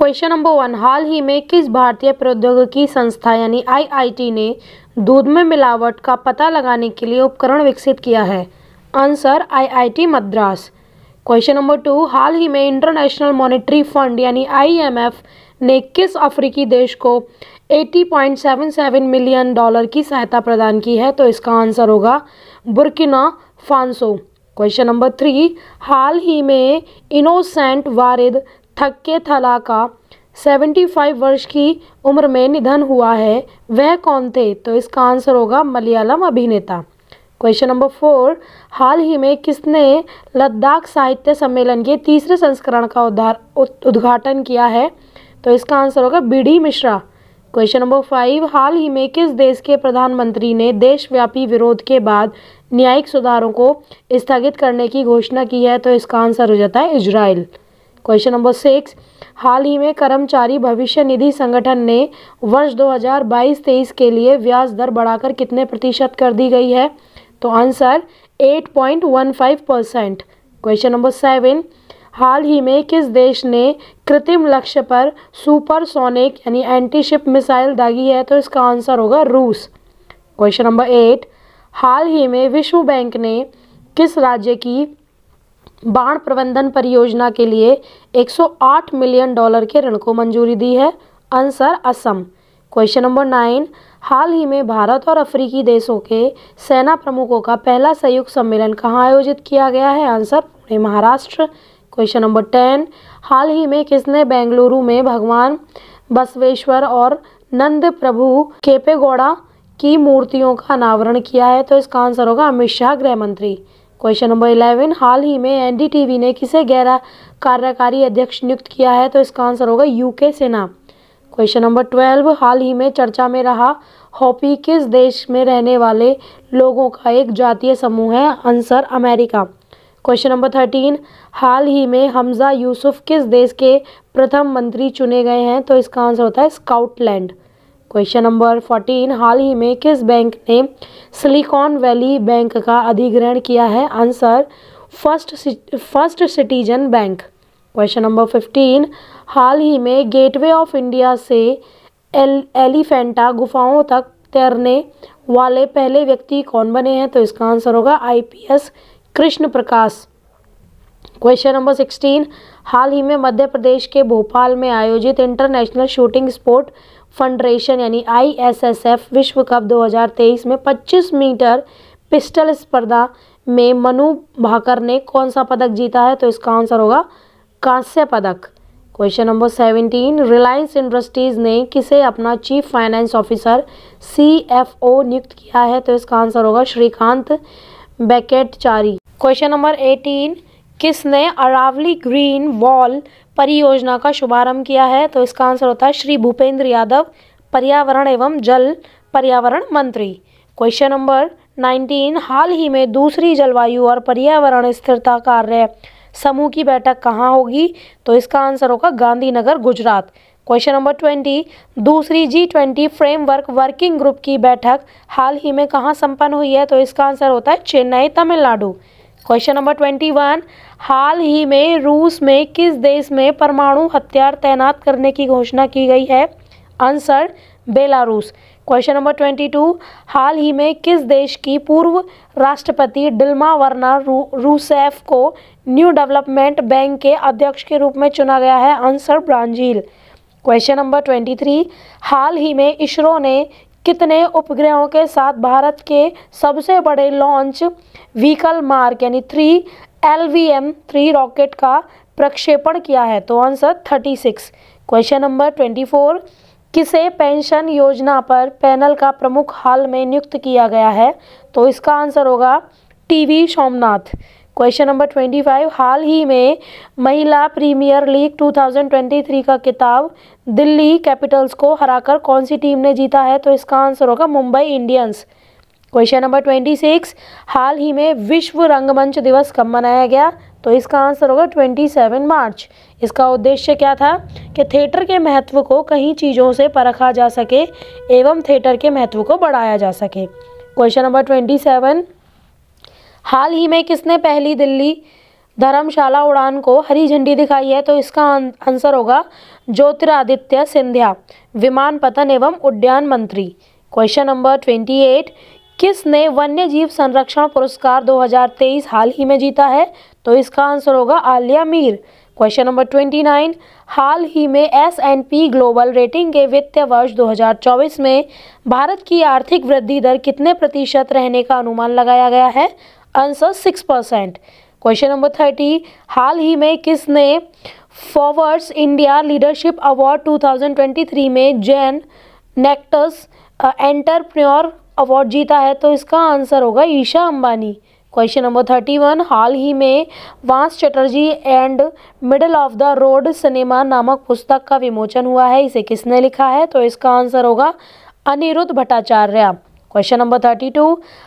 question number one हाल ही में किस भारतीय प्रौद्योगिकी संस्था यानी आईआईटी ने दूध में मिलावट का पता लगाने के लिए उपकरण विकसित किया है answer IIT Madras question number two हाल ही में इंटरनेशनल मॉनेटरी फंड यानी आईएमएफ ने किस अफ्रीकी देश को 80.77 मिलियन डॉलर की सहायता प्रदान की है तो इसका आंसर होगा Burkina Faso question number three हाल ही में इनोसेंट वारिद थक्के थला का 75 वर्ष की उम्र में निधन हुआ है वह कौन थे तो इसका आंसर होगा मलयालम अभिनेता क्वेश्चन नंबर फोर हाल ही में किसने लद्दाख साहित्य सम्मेलन के तीसरे संस्करण का उद्धार उद्घाटन किया है तो इसका आंसर होगा B D Mishra question number five हाल ही में किस देश के प्रधानमंत्री ने देशव्यापी विरोध के बाद न्यायिक सुधारों को स्थगित करने की घोषणा की है तो इसका आंसर हो जाता है इजराइल क्वेश्चन नंबर सिक्स हाल ही में कर्मचारी भविष्य निधि संगठन ने वर्ष 2022-23 के लिए ब्याज दर बढ़ाकर कितने प्रतिशत कर दी गई है तो answer 8.15 percent question number seven हाल ही में किस देश ने कृत्रिम लक्ष्य पर सुपरसोनिक यानी एंटीशिप मिसाइल दागी है तो इसका आंसर होगा रूस क्वेश्चन नंबर एट हाल ही में विश्व बैंक ने किस राज्य की बाढ़ प्रबंधन परियोजना के लिए 108 मिलियन डॉलर के ऋण को मंजूरी दी है answer Assam question number nine हाल ही में भारत और अफ्रीकी देशों के सेना प्रमुखों का पहला संयुक्त सम्मेलन कहाँ आयोजित किया गया है answer Pune Maharashtra question number ten हाल ही में किसने बेंगलुरु में भगवान बसवेश्वर और नंद प्रभु केपेगौड़ा की मूर्तियों का अनावरण किया है तो इसका आंसर होगा अमित शाह गृह मंत्री क्वेश्चन नंबर इलेवन हाल ही में एनडीटीवी ने किसे गैर कार्यकारी अध्यक्ष नियुक्त किया है तो इसका आंसर होगा यूके सेना क्वेश्चन नंबर ट्वेल्व हाल ही में चर्चा में रहा हॉपी किस देश में रहने वाले लोगों का एक जातीय समूह है answer America question number thirteen हाल ही में हमजा यूसुफ किस देश के प्रथम मंत्री चुने गए हैं तो इसका आंसर होता है स्काउटलैंड क्वेश्चन नंबर फोर्टीन हाल ही में किस बैंक ने सिलिकॉन वैली बैंक का अधिग्रहण किया है answer first first citizen bank question number fifteen हाल ही में गेटवे ऑफ इंडिया से एल एलिफेंटा गुफाओं तक तैरने वाले पहले व्यक्ति कौन बने हैं तो इसका आंसर होगा IPS Krishna Prakash question number sixteen हाल ही में मध्य प्रदेश के भोपाल में आयोजित इंटरनेशनल शूटिंग स्पोर्ट फंडरेशन यानी एफ विश्व कप 2023 में 25 मीटर पिस्टल स्पर्धा में मनु भाकर ने कौन सा पदक जीता है तो इसका आंसर होगा कांस्य पदक question number seventeen Reliance Industries ने किसे अपना चीफ फाइनेंस ऑफिसर ओ नियुक्त किया है तो इसका आंसर होगा Srikanth Venkatachari question number eighteen किसने अरावली ग्रीन वॉल परियोजना का शुभारंभ किया है तो इसका आंसर होता है श्री भूपेंद्र यादव पर्यावरण एवं जल पर्यावरण मंत्री क्वेश्चन नंबर 19 हाल ही में दूसरी जलवायु और पर्यावरण स्थिरता कार्य समूह की बैठक कहाँ होगी तो इसका आंसर होगा Gandhinagar Gujarat question number twenty दूसरी G twenty framework working group की बैठक हाल ही में कहाँ संपन्न हुई है तो इसका आंसर होता है Chennai Tamil Nadu question number twenty one हाल ही में रूस में किस देश में परमाणु हथियार तैनात करने की घोषणा की गई है answer Belarus question number twenty two हाल ही में किस देश की पूर्व राष्ट्रपति डिल्मा वर्ना रू, रूसेफ को न्यू डेवलपमेंट बैंक के अध्यक्ष के रूप में चुना गया है answer Brazil question number twenty three हाल ही में इसरो ने कितने उपग्रहों के साथ भारत के सबसे बड़े लॉन्च व्हीकल मार्क यानी three L V M three rocket का प्रक्षेपण किया है तो answer thirty six question number twenty four किसे पेंशन योजना पर पैनल का प्रमुख हाल में नियुक्त किया गया है तो इसका आंसर होगा T V Somnath question number twenty five हाल ही में महिला प्रीमियर लीग 2023 का किताब दिल्ली कैपिटल्स को हराकर कौन सी टीम ने जीता है तो इसका आंसर होगा Mumbai Indians question number twenty six हाल ही में विश्व रंगमंच दिवस कब मनाया गया तो इसका आंसर होगा ट्वेंटी सेवन मार्च इसका उद्देश्य क्या था कि थिएटर के महत्व को कई चीज़ों से परखा जा सके एवं थिएटर के महत्व को बढ़ाया जा सके क्वेश्चन नंबर ट्वेंटी सेवन हाल ही में किसने पहली दिल्ली धर्मशाला उड़ान को हरी झंडी दिखाई है तो इसका आंसर होगा ज्योतिरादित्य सिंधिया विमान पतन एवं उड्डयन मंत्री क्वेश्चन नंबर ट्वेंटी एट किसने वन्य जीव संरक्षण पुरस्कार 2023 हाल ही में जीता है तो इसका आंसर होगा Aliya Mir question number twenty nine हाल ही में S and P global rating के वित्तीय वर्ष 2024 में भारत की आर्थिक वृद्धि दर कितने प्रतिशत रहने का अनुमान लगाया गया है answer six percent question number thirty हाल ही में किसने फॉरवर्ड्स इंडिया लीडरशिप अवार्ड 2023 में जैन नेक्टस एंटरप्रेन्योर अवार्ड जीता है तो इसका आंसर होगा Isha Ambani question number thirty one हाल ही में वांस Chatterjee and middle of the road cinema नामक पुस्तक का विमोचन हुआ है इसे किसने लिखा है तो इसका आंसर होगा Aniruddh Bhattacharya question number thirty two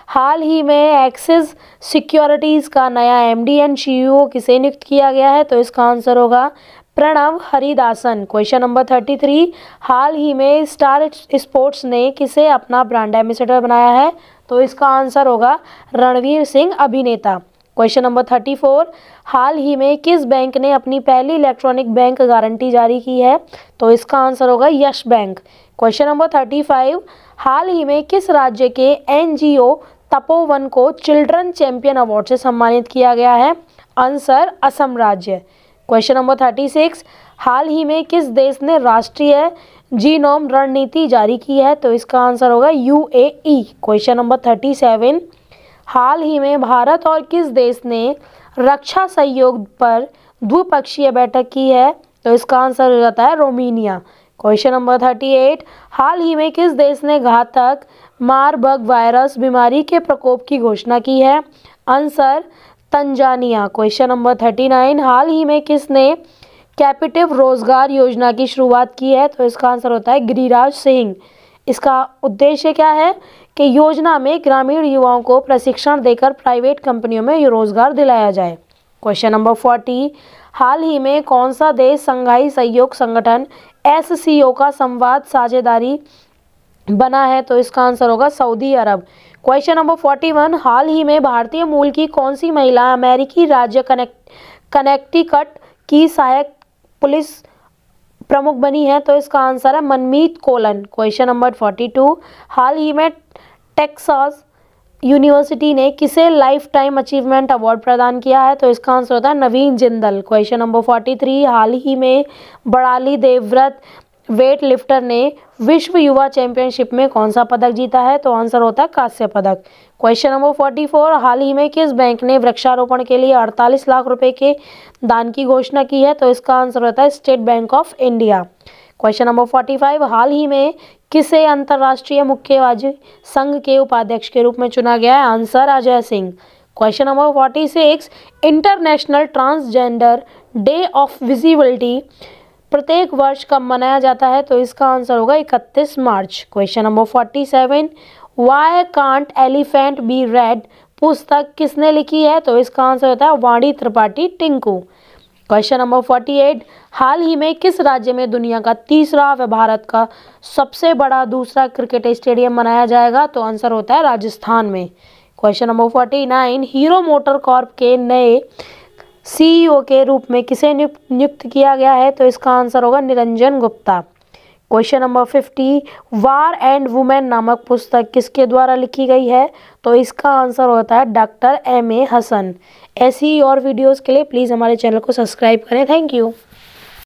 हाल ही में एक्सिस सिक्योरिटीज़ का नया एम डी एंड सीईओ किसे नियुक्त किया गया है तो इसका आंसर होगा Pranav Haridasan question number thirty three हाल ही में स्टार स्पोर्ट्स ने किसे अपना ब्रांड एम्बेसडर बनाया है तो इसका आंसर होगा रणवीर सिंह अभिनेता क्वेश्चन नंबर थर्टी फोर हाल ही में किस बैंक ने अपनी पहली इलेक्ट्रॉनिक बैंक गारंटी जारी की है तो इसका आंसर होगा Yes Bank question number thirty five हाल ही में किस राज्य के एनजीओ तपोवन को चिल्ड्रन चैंपियन अवार्ड से सम्मानित किया गया है आंसर असम राज्य क्वेश्चन नंबर थर्टी सिक्स हाल ही में किस देश ने राष्ट्रीय जीनोम रणनीति जारी की है तो इसका आंसर होगा E question number thirty seven हाल ही में भारत और किस देश ने रक्षा सहयोग पर द्विपक्षीय बैठक की है तो इसका आंसर हो जाता है Romania question number thirty eight हाल ही में किस देश ने घातक मारबग वायरस बीमारी के प्रकोप की घोषणा की है answer Tanzania question number thirty nine हाल ही में किसने कैपिटिव रोजगार योजना की शुरुआत की है तो इसका आंसर होता है गिरिराज सिंह इसका उद्देश्य क्या है कि योजना में ग्रामीण युवाओं को प्रशिक्षण देकर प्राइवेट कंपनियों में रोजगार दिलाया जाए क्वेश्चन नंबर फोर्टी हाल ही में कौन सा देश संघाई सहयोग संगठन एस का संवाद साझेदारी बना है तो इसका आंसर होगा सऊदी अरब क्वेश्चन नंबर फोर्टी वन हाल ही में भारतीय मूल की कौन सी महिला अमेरिकी राज्य कनेक्ट कनेक्टिकट की सहायक पुलिस प्रमुख बनी है तो इसका आंसर है Manmeet Colon question number forty two हाल ही में टेक्सास यूनिवर्सिटी ने किसे लाइफ टाइम अचीवमेंट अवार्ड प्रदान किया है तो इसका आंसर होता है Naveen Jindal question number forty three हाल ही में बड़ाली देवव्रत वेट लिफ्टर ने विश्व युवा चैंपियनशिप में कौन सा पदक जीता है तो आंसर होता है कांस्य पदक क्वेश्चन नंबर फोर्टी फोर हाल ही में किस बैंक ने वृक्षारोपण के लिए अड़तालीस लाख रुपए के दान की घोषणा की है तो इसका आंसर होता है State Bank of India question number forty five हाल ही में किसे अंतर्राष्ट्रीय मुक्केबाज संघ के उपाध्यक्ष के रूप में चुना गया है answer Ajay Singh question number forty six international transgender day of visibility प्रत्येक वर्ष कब मनाया जाता है तो इसका आंसर होगा इकतीस March question number forty seven why can't elephant be red पुस्तक किसने लिखी है तो इसका आंसर होता है Vani Tripathi Tikoo question number forty eight हाल ही में किस राज्य में दुनिया का तीसरा व भारत का सबसे बड़ा दूसरा क्रिकेट स्टेडियम मनाया जाएगा तो आंसर होता है राजस्थान में question number forty nine Hero MotoCorp के नए सीईओ e के रूप में किसे नियुक्त किया गया है तो इसका आंसर होगा Niranjan Gupta question number fifty war and women नामक पुस्तक किसके द्वारा लिखी गई है तो इसका आंसर होता है डॉक्टर एम ए हसन ऐसी और वीडियोस के लिए प्लीज़ हमारे चैनल को सब्सक्राइब करें थैंक यू